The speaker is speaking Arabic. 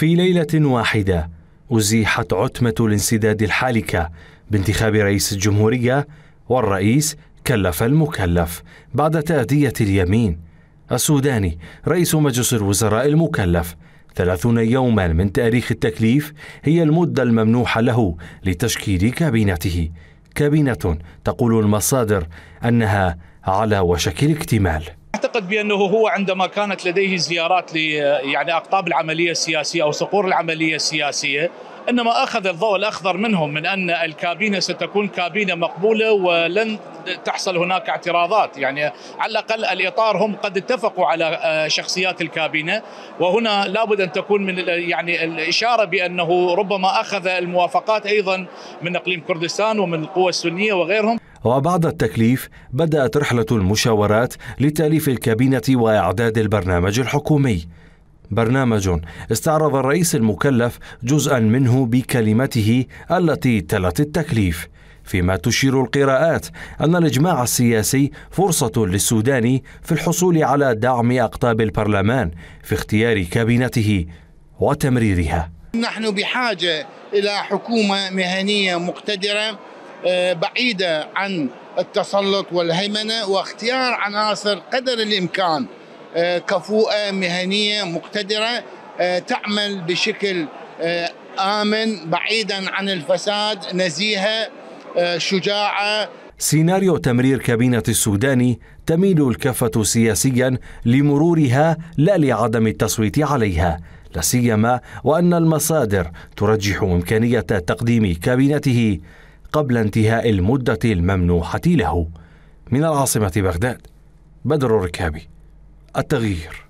في ليلة واحدة أزيحت عتمة الانسداد الحالكة بانتخاب رئيس الجمهورية والرئيس كلف المكلف بعد تأدية اليمين السوداني رئيس مجلس الوزراء المكلف ثلاثون يوما من تاريخ التكليف هي المدة الممنوحة له لتشكيل كابينته كابينة تقول المصادر أنها على وشك الاكتمال اعتقد بانه هو عندما كانت لديه زيارات ل يعني اقطاب العمليه السياسيه او صقور العمليه السياسيه انما اخذ الضوء الاخضر منهم من ان الكابينه ستكون كابينه مقبوله ولن تحصل هناك اعتراضات يعني على الاقل الاطار هم قد اتفقوا على آه، شخصيات الكابينه وهنا لابد ان تكون من يعني الاشاره بانه ربما اخذ الموافقات ايضا من اقليم كردستان ومن القوى السنيه وغيرهم وبعد التكليف بدأت رحلة المشاورات لتأليف الكابينة وإعداد البرنامج الحكومي برنامج استعرض الرئيس المكلف جزءا منه بكلمته التي تلت التكليف فيما تشير القراءات أن الإجماع السياسي فرصة للسودان في الحصول على دعم أقطاب البرلمان في اختيار كابينته وتمريرها نحن بحاجة إلى حكومة مهنية مقتدرة آه، بعيده عن التسلط والهيمنه واختيار عناصر قدر الامكان آه، كفوءه مهنيه مقتدره آه، تعمل بشكل امن بعيدا عن الفساد نزيهه شجاعه سيناريو تمرير كابينة السوداني تميل الكفة سياسيا لمرورها لا لعدم التصويت عليها لا سيما وأن المصادر ترجح إمكانية تقديم كابينته قبل انتهاء المدة الممنوحة له من العاصمة بغداد بدر الركابي التغيير